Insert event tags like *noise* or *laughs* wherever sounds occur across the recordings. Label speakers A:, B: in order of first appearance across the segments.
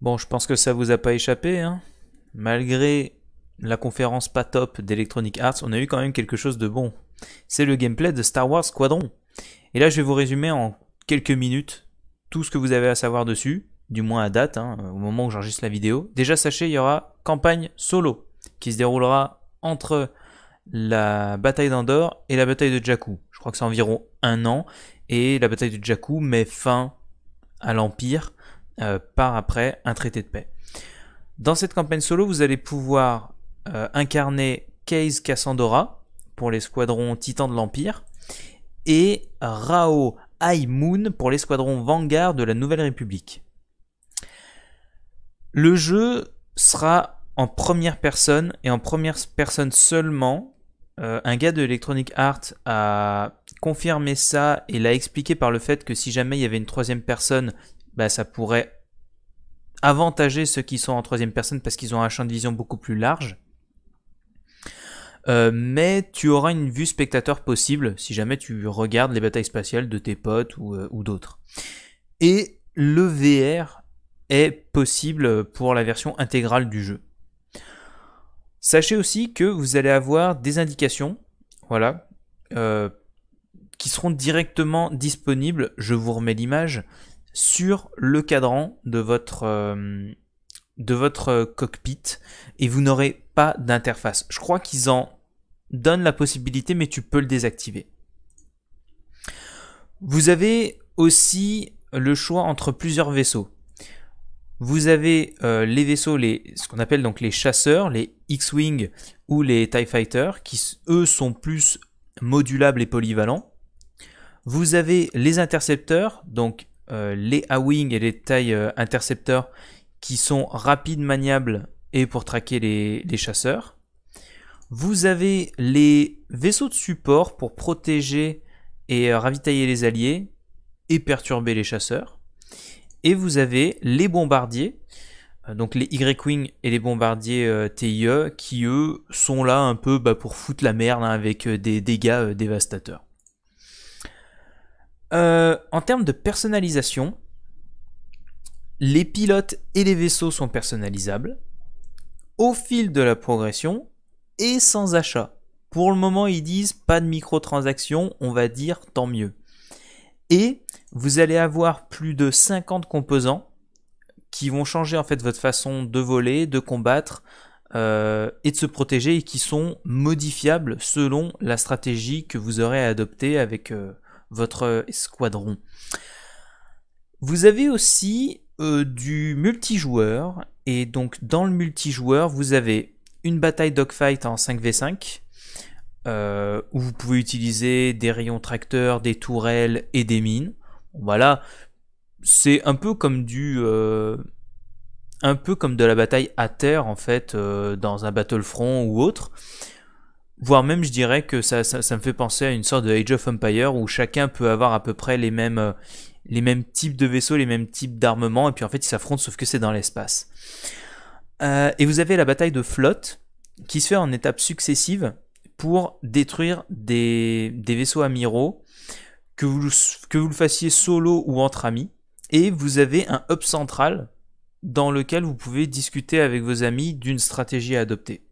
A: Bon, je pense que ça vous a pas échappé. Hein. Malgré la conférence pas top d'Electronic Arts, on a eu quand même quelque chose de bon. C'est le gameplay de Star Wars Squadron. Et là, je vais vous résumer en quelques minutes tout ce que vous avez à savoir dessus, du moins à date, hein, au moment où j'enregistre la vidéo. Déjà, sachez, il y aura campagne solo qui se déroulera entre la bataille d'Andorre et la bataille de Jakku. Je crois que c'est environ un an. Et la bataille de Jakku met fin à l'Empire euh, par après un traité de paix. Dans cette campagne solo, vous allez pouvoir euh, incarner Case Cassandora pour squadrons Titan de l'Empire et Rao Aimun pour pour squadrons Vanguard de la Nouvelle République. Le jeu sera en première personne et en première personne seulement. Euh, un gars de Electronic Arts a confirmé ça et l'a expliqué par le fait que si jamais il y avait une troisième personne, bah, ça pourrait avantager ceux qui sont en troisième personne parce qu'ils ont un champ de vision beaucoup plus large. Euh, mais tu auras une vue spectateur possible si jamais tu regardes les batailles spatiales de tes potes ou, euh, d'autres. Et le VR est possible pour la version intégrale du jeu. Sachez aussi que vous allez avoir des indications, voilà, euh, qui seront directement disponibles. Je vous remets l'image sur le cadran de votre, euh, de votre cockpit et vous n'aurez pas d'interface. Je crois qu'ils en donnent la possibilité, mais tu peux le désactiver. Vous avez aussi le choix entre plusieurs vaisseaux. Vous avez euh, les vaisseaux, les, ce qu'on appelle donc les chasseurs, les X-Wing ou les TIE Fighters, qui eux sont plus modulables et polyvalents. Vous avez les intercepteurs, donc euh, les A-Wing et les tailles euh, intercepteurs qui sont rapides, maniables et pour traquer les, chasseurs. Vous avez les vaisseaux de support pour protéger et euh, ravitailler les alliés et perturber les chasseurs. Et vous avez les bombardiers, donc les Y-Wing et les bombardiers TIE, qui eux sont là un peu bah, pour foutre la merde hein, avec des dégâts dévastateurs. Euh, en termes de personnalisation, les pilotes et les vaisseaux sont personnalisables au fil de la progression et sans achat. Pour le moment, ils disent pas de microtransactions, on va dire tant mieux. Et vous allez avoir plus de 50 composants qui vont changer en fait votre façon de voler, de combattre euh, et de se protéger et qui sont modifiables selon la stratégie que vous aurez adoptée avec euh, votre escadron. Vous avez aussi euh, du multijoueur, et donc dans le multijoueur, vous avez une bataille dogfight en 5v5, euh, où vous pouvez utiliser des rayons tracteurs, des tourelles et des mines. Voilà, c'est un peu comme du... Euh, un peu comme de la bataille à terre en fait dans un battlefront ou autre voire même je dirais que ça, ça, me fait penser à une sorte de Age of Empire où chacun peut avoir à peu près les mêmes, euh, les mêmes types de vaisseaux, les mêmes types d'armements, et puis en fait ils s'affrontent sauf que c'est dans l'espace. Euh, et vous avez la bataille de flotte qui se fait en étapes successives pour détruire des, des vaisseaux amiraux, que vous, que vous le fassiez solo ou entre amis, et vous avez un hub central dans lequel vous pouvez discuter avec vos amis d'une stratégie à adopter.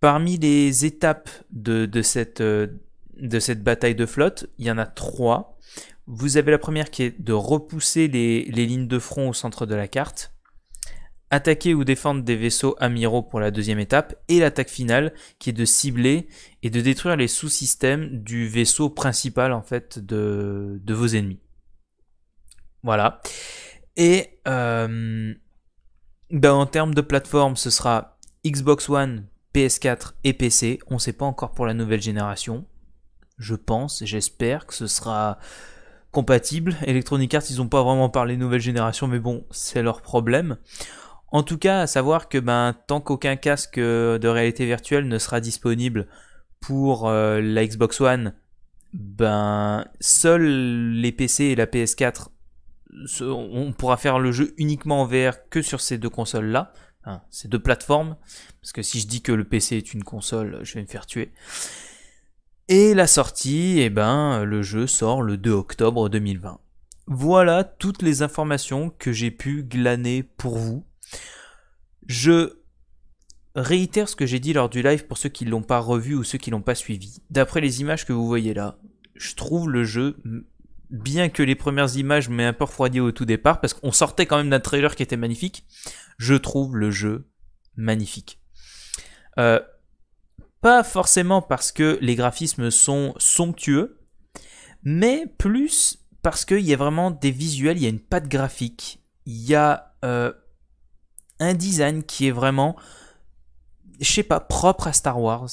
A: Parmi les étapes de, cette, euh, de cette bataille de flotte, il y en a trois. Vous avez la première qui est de repousser les, lignes de front au centre de la carte, attaquer ou défendre des vaisseaux amiraux pour la deuxième étape, et l'attaque finale qui est de cibler et de détruire les sous-systèmes du vaisseau principal en fait de, vos ennemis. Voilà. Et euh, ben, en termes de plateforme, ce sera Xbox One, PS4 et PC. On ne sait pas encore pour la nouvelle génération. Je pense, j'espère que ce sera compatible. Electronic Arts, ils n'ont pas vraiment parlé nouvelle génération, mais bon, c'est leur problème. En tout cas, à savoir que ben, tant qu'aucun casque euh, de réalité virtuelle ne sera disponible pour euh, la Xbox One, ben, seuls les PC et la PS4, on pourra faire le jeu uniquement en VR que sur ces deux consoles-là. Hein, ces deux plateformes, parce que si je dis que le PC est une console, je vais me faire tuer. Et la sortie, eh ben, le jeu sort le 2 octobre 2020. Voilà toutes les informations que j'ai pu glaner pour vous. Je réitère ce que j'ai dit lors du live pour ceux qui ne l'ont pas revu ou ceux qui ne l'ont pas suivi. D'après les images que vous voyez là, je trouve le jeu bien que les premières images m'aient un peu refroidi au tout départ, parce qu'on sortait quand même d'un trailer qui était magnifique, je trouve le jeu magnifique. Euh, pas forcément parce que les graphismes sont somptueux, mais plus parce qu'il y a vraiment des visuels, il y a une patte graphique, il y a euh, un design qui est vraiment, je sais pas, propre à Star Wars,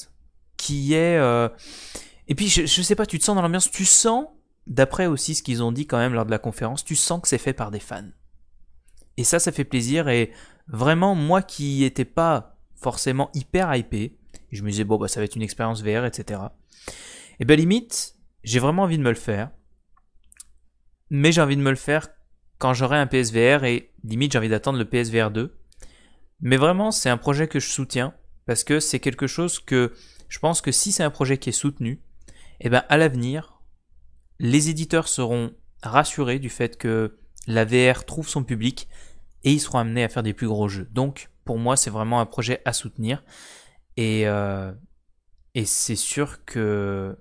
A: qui est... Euh, et puis, je, je sais pas, tu te sens dans l'ambiance, tu sens d'après aussi ce qu'ils ont dit quand même lors de la conférence, tu sens que c'est fait par des fans. Et ça, ça fait plaisir. Et vraiment, moi qui n'étais pas forcément hyper hypé, je me disais, bon, bah, ça va être une expérience VR, etc. Et ben limite, j'ai vraiment envie de me le faire. Mais j'ai envie de me le faire quand j'aurai un PSVR et limite, j'ai envie d'attendre le PSVR 2. Mais vraiment, c'est un projet que je soutiens parce que c'est quelque chose que je pense que si c'est un projet qui est soutenu, et eh bien à l'avenir, les éditeurs seront rassurés du fait que la VR trouve son public et ils seront amenés à faire des plus gros jeux. Donc pour moi c'est vraiment un projet à soutenir et, euh, et c'est sûr que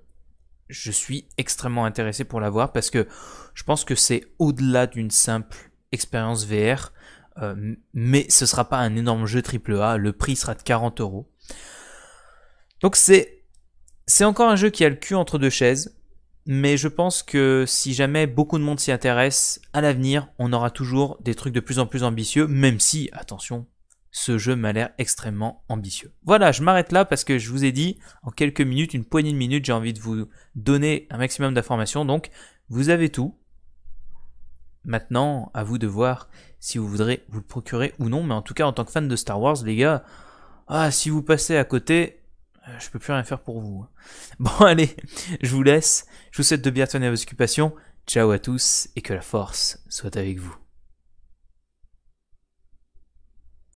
A: je suis extrêmement intéressé pour l'avoir parce que je pense que c'est au-delà d'une simple expérience VR, euh, mais ce sera pas un énorme jeu AAA, le prix sera de 40 euros. Donc c'est c'est encore un jeu qui a le cul entre deux chaises, mais je pense que si jamais beaucoup de monde s'y intéresse, à l'avenir, on aura toujours des trucs de plus en plus ambitieux, même si, attention, ce jeu m'a l'air extrêmement ambitieux. Voilà, je m'arrête là parce que je vous ai dit, en quelques minutes, une poignée de minutes, j'ai envie de vous donner un maximum d'informations, donc vous avez tout. Maintenant, à vous de voir si vous voudrez vous le procurer ou non, mais en tout cas, en tant que fan de Star Wars, les gars, ah, si vous passez à côté, euh, je peux plus rien faire pour vous. Hein. *laughs* Bon allez, je vous laisse. Je vous souhaite de bien tenir vos occupations. Ciao à tous et que la force soit avec vous.